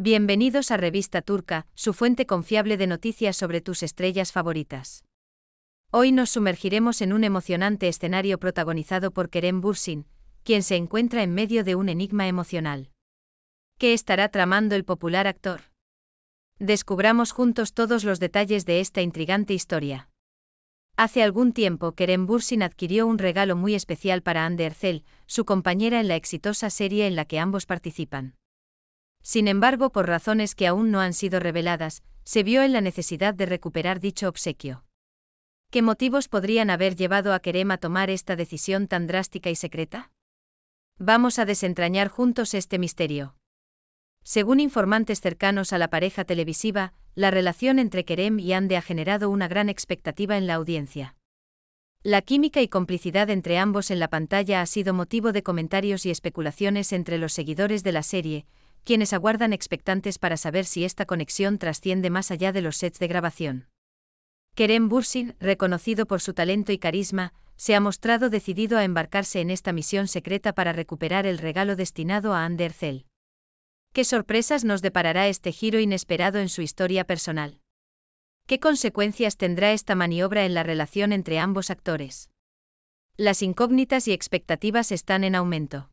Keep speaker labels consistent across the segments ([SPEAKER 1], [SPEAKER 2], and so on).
[SPEAKER 1] Bienvenidos a Revista Turca, su fuente confiable de noticias sobre tus estrellas favoritas. Hoy nos sumergiremos en un emocionante escenario protagonizado por Kerem Bursin, quien se encuentra en medio de un enigma emocional. ¿Qué estará tramando el popular actor? Descubramos juntos todos los detalles de esta intrigante historia. Hace algún tiempo Kerem Bursin adquirió un regalo muy especial para Ander Zell, su compañera en la exitosa serie en la que ambos participan. Sin embargo, por razones que aún no han sido reveladas, se vio en la necesidad de recuperar dicho obsequio. ¿Qué motivos podrían haber llevado a Kerem a tomar esta decisión tan drástica y secreta? Vamos a desentrañar juntos este misterio. Según informantes cercanos a la pareja televisiva, la relación entre Kerem y Ande ha generado una gran expectativa en la audiencia. La química y complicidad entre ambos en la pantalla ha sido motivo de comentarios y especulaciones entre los seguidores de la serie, quienes aguardan expectantes para saber si esta conexión trasciende más allá de los sets de grabación. Kerem Bursin, reconocido por su talento y carisma, se ha mostrado decidido a embarcarse en esta misión secreta para recuperar el regalo destinado a Andercel. ¿Qué sorpresas nos deparará este giro inesperado en su historia personal? ¿Qué consecuencias tendrá esta maniobra en la relación entre ambos actores? Las incógnitas y expectativas están en aumento.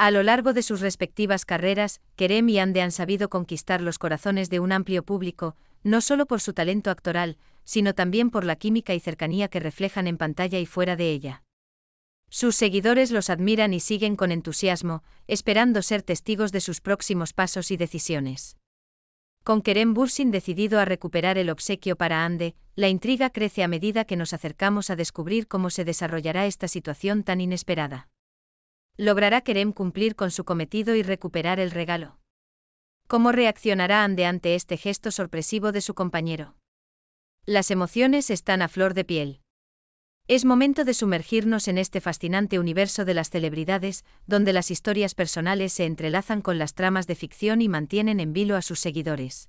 [SPEAKER 1] A lo largo de sus respectivas carreras, Kerem y Ande han sabido conquistar los corazones de un amplio público, no solo por su talento actoral, sino también por la química y cercanía que reflejan en pantalla y fuera de ella. Sus seguidores los admiran y siguen con entusiasmo, esperando ser testigos de sus próximos pasos y decisiones. Con Kerem Bursin decidido a recuperar el obsequio para Ande, la intriga crece a medida que nos acercamos a descubrir cómo se desarrollará esta situación tan inesperada logrará Kerem cumplir con su cometido y recuperar el regalo. ¿Cómo reaccionará Ande ante este gesto sorpresivo de su compañero? Las emociones están a flor de piel. Es momento de sumergirnos en este fascinante universo de las celebridades, donde las historias personales se entrelazan con las tramas de ficción y mantienen en vilo a sus seguidores.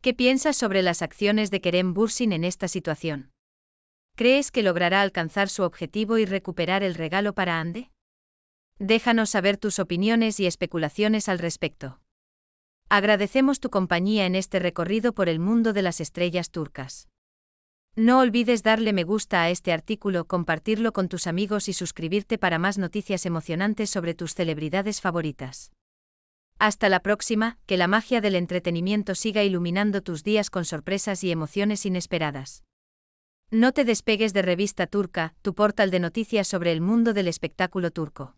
[SPEAKER 1] ¿Qué piensas sobre las acciones de Kerem Bursin en esta situación? ¿Crees que logrará alcanzar su objetivo y recuperar el regalo para Ande? Déjanos saber tus opiniones y especulaciones al respecto. Agradecemos tu compañía en este recorrido por el mundo de las estrellas turcas. No olvides darle me gusta a este artículo, compartirlo con tus amigos y suscribirte para más noticias emocionantes sobre tus celebridades favoritas. Hasta la próxima, que la magia del entretenimiento siga iluminando tus días con sorpresas y emociones inesperadas. No te despegues de Revista Turca, tu portal de noticias sobre el mundo del espectáculo turco.